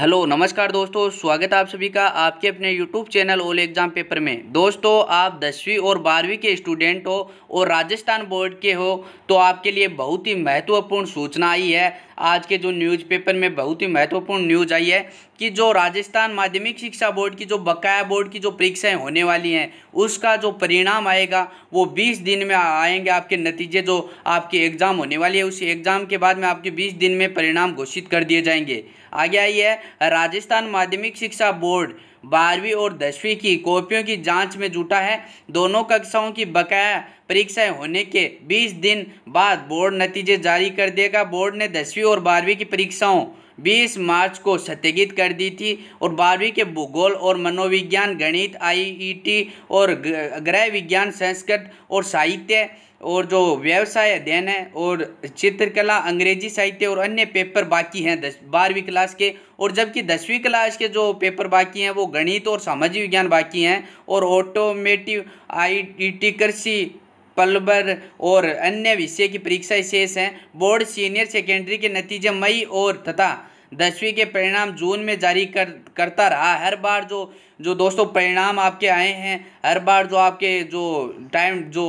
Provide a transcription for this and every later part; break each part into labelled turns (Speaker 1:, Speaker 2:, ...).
Speaker 1: hello नमस्कार दोस्तों स्वागत है आप सभी का आपके अपने YouTube channel all exam paper में दोस्तों आप दसवीं और बारहवीं के स्टूडेंट हो और राजस्थान बोर्ड के हो तो आपके लिए बहुत ही महत्वपूर्ण सूचना आई है आज के जो न्यूज़पेपर में बहुत ही महत्वपूर्ण न्यूज़ आई है कि जो राजस्थान माध्यमिक शिक्षा बोर्ड की जो बकाया बोर्ड की जो परीक्षाएँ होने वाली हैं उसका जो परिणाम आएगा वो बीस दिन में आएंगे आपके नतीजे जो आपके एग्ज़ाम होने वाली है उस एग्ज़ाम के बाद में आपके बीस दिन में परिणाम घोषित कर दिए जाएंगे आगे आइए राजस्थान माध्यमिक शिक्षा बोर्ड बारहवीं और दसवीं की कॉपियों की जांच में जुटा है दोनों कक्षाओं की बकाया परीक्षाएं होने के 20 दिन बाद बोर्ड नतीजे जारी कर देगा बोर्ड ने दसवीं और बारहवीं की परीक्षाओं 20 मार्च को स्थगित कर दी थी और बारहवीं के भूगोल और मनोविज्ञान गणित आईईटी e और गृह विज्ञान संस्कृत और साहित्य और जो व्यवसाय अध्ययन है और चित्रकला अंग्रेजी साहित्य और अन्य पेपर बाकी हैं दस बारहवीं क्लास के और जबकि दसवीं क्लास के जो पेपर बाकी हैं वो गणित और सामाजिक विज्ञान बाकी हैं और ऑटोमेटिव आई e कृषि पलबर और अन्य विषय की परीक्षाएं शेष हैं बोर्ड सीनियर सेकेंडरी के नतीजे मई और तथा दसवीं के परिणाम जून में जारी कर करता रहा हर बार जो जो दोस्तों परिणाम आपके आए हैं हर बार जो आपके जो टाइम जो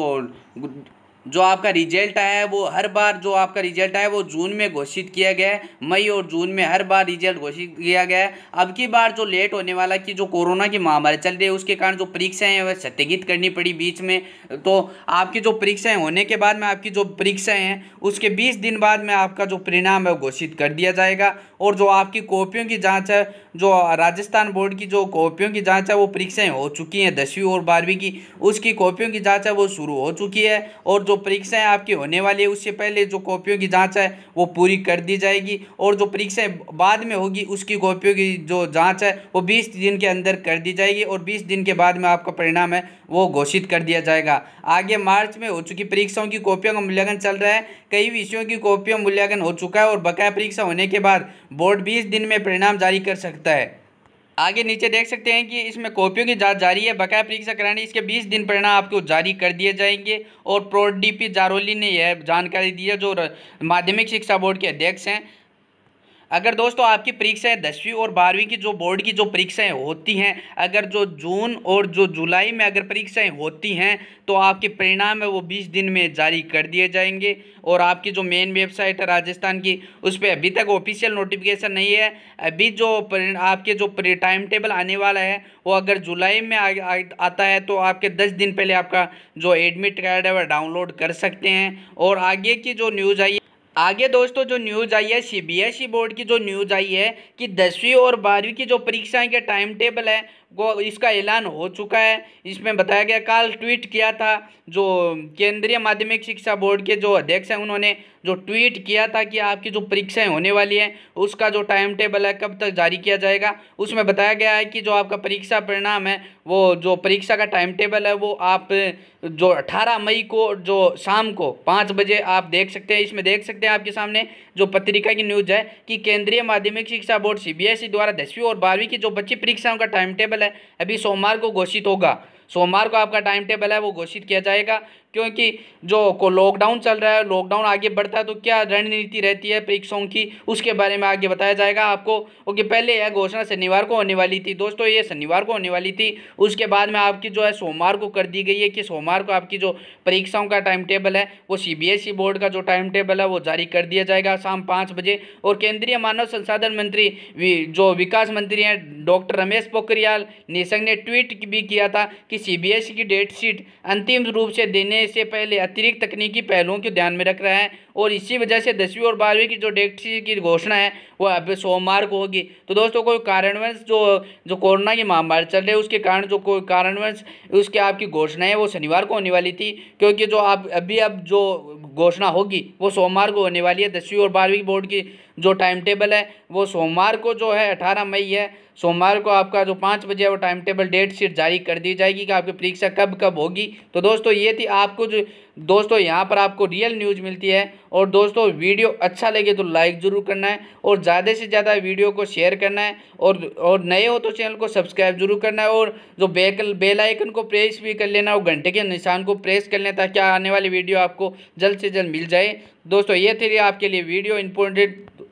Speaker 1: जो आपका रिजल्ट आया है वो हर बार जो आपका रिजल्ट आया है वो जून में घोषित किया गया है मई और जून में हर बार रिजल्ट घोषित किया गया है अब की बार जो लेट होने वाला कि जो कोरोना की महामारी चल रही है उसके कारण जो परीक्षाएं हैं वह स्थगित करनी पड़ी बीच में तो आपकी जो परीक्षाएं होने के बाद में आपकी जो परीक्षाएँ हैं उसके बीस दिन बाद में आपका जो परिणाम है घोषित कर दिया जाएगा और जो आपकी कॉपियों की जाँच है जो राजस्थान बोर्ड की जो कॉपियों की जाँच है वो परीक्षाएँ हो चुकी हैं दसवीं और बारहवीं की उसकी कॉपियों की जाँच है वो शुरू हो चुकी है और जो परीक्षाएं आपकी होने वाली है उससे पहले जो कॉपियों की जाँच है वो पूरी कर दी जाएगी और जो परीक्षाएँ बाद में होगी उसकी कॉपियों की जो जाँच है वो बीस दिन के अंदर कर दी जाएगी और बीस दिन के बाद में आपका परिणाम है वो घोषित कर दिया जाएगा आगे मार्च में हो चुकी परीक्षाओं की कॉपियों का मूल्यांकन चल रहा है कई विषयों की कॉपियों मूल्यांकन हो चुका है और बकाया परीक्षा होने के बाद बोर्ड बीस दिन में परिणाम जारी कर सकता है आगे नीचे देख सकते हैं कि इसमें कॉपियों की जांच जारी है बकाया परीक्षा कराने इसके 20 दिन परिणाम आपको जारी कर दिए जाएंगे और प्रो डी पी जारोली ने यह जानकारी दी है जो माध्यमिक शिक्षा बोर्ड के अध्यक्ष हैं अगर दोस्तों आपकी परीक्षाएं दसवीं और बारहवीं की जो बोर्ड की जो परीक्षाएं होती हैं अगर जो जून और जो जुलाई में अगर परीक्षाएं होती हैं तो आपके परिणाम है वो बीस दिन में जारी कर दिए जाएंगे और आपकी जो मेन वेबसाइट है राजस्थान की उस पर अभी तक ऑफिशियल नोटिफिकेशन नहीं है अभी जो आपके जो टाइम टेबल आने वाला है वो अगर जुलाई में आ, आ, आता है तो आपके दस दिन पहले आपका जो एडमिट कार्ड है वह डाउनलोड कर सकते हैं और आगे की जो न्यूज़ आई आगे दोस्तों जो न्यूज़ आई है सीबीएसई बोर्ड e की जो न्यूज़ आई है कि दसवीं और बारहवीं की जो परीक्षाएं के टाइम टेबल है इसका ऐलान हो चुका है इसमें बताया गया काल ट्वीट किया था जो केंद्रीय माध्यमिक शिक्षा बोर्ड के जो अध्यक्ष हैं उन्होंने जो ट्वीट किया था कि आपकी जो परीक्षाएं होने वाली हैं उसका जो टाइम टेबल है कब तक जारी किया जाएगा उसमें बताया गया है कि जो आपका परीक्षा परिणाम है वो जो परीक्षा का टाइम टेबल है वो आप जो 18 मई को जो शाम को पाँच बजे आप देख सकते हैं इसमें देख सकते हैं आपके सामने जो पत्रिका की न्यूज़ है कि केंद्रीय माध्यमिक शिक्षा बोर्ड सी द्वारा दसवीं और बारहवीं की जो बच्ची परीक्षाओं का टाइम टेबल टेबल है अभी सोमवार को घोषित होगा सोमवार को आपका टाइम टेबल है वो घोषित किया जाएगा क्योंकि जो को लॉकडाउन चल रहा है लॉकडाउन आगे बढ़ता है तो क्या रणनीति रहती है परीक्षाओं की उसके बारे में आगे बताया जाएगा आपको ओके पहले यह घोषणा शनिवार को होने वाली थी दोस्तों ये शनिवार को होने वाली थी उसके बाद में आपकी जो है सोमवार को कर दी गई है कि सोमवार को आपकी जो परीक्षाओं का टाइम टेबल है वो सी बोर्ड e का जो टाइम टेबल है वो जारी कर दिया जाएगा शाम पाँच बजे और केंद्रीय मानव संसाधन मंत्री जो विकास मंत्री हैं डॉक्टर रमेश पोखरियाल निशंक ने ट्वीट भी किया था कि सी e की डेट शीट अंतिम रूप से देने करने से पहले अतिरिक्त तकनीकी पहलुओं को ध्यान में रख रहा है और इसी वजह से दसवीं और बारहवीं की जो डेट की घोषणा है वो अब सोमवार को होगी तो दोस्तों कोई कारणवश जो जो कोरोना की महामारी चल रही है उसके कारण जो कोई कारणवश उसके आपकी घोषणा है वो शनिवार को होने वाली थी क्योंकि जो आप अभी अब जो घोषणा होगी वो सोमवार को होने वाली है दसवीं और बारहवीं बोर्ड की जो टाइम टेबल है वो सोमवार को जो है अठारह मई है सोमवार को आपका जो पाँच बजे है वो टाइम टेबल डेट शीट जारी कर दी जाएगी कि आपकी परीक्षा कब कब होगी तो दोस्तों ये थी आपको जो दोस्तों यहाँ पर आपको रियल न्यूज़ मिलती है और दोस्तों वीडियो अच्छा लगे तो लाइक ज़रूर करना है और ज़्यादा से ज़्यादा वीडियो को शेयर करना है और और नए हो तो चैनल को सब्सक्राइब जरूर करना है और जो बेकल बेल आइकन को प्रेस भी कर लेना और घंटे के निशान को प्रेस कर लेना ताकि आने वाली वीडियो आपको जल्द से जल्द मिल जाए दोस्तों ये थी आपके लिए वीडियो इम्पोर्टेंट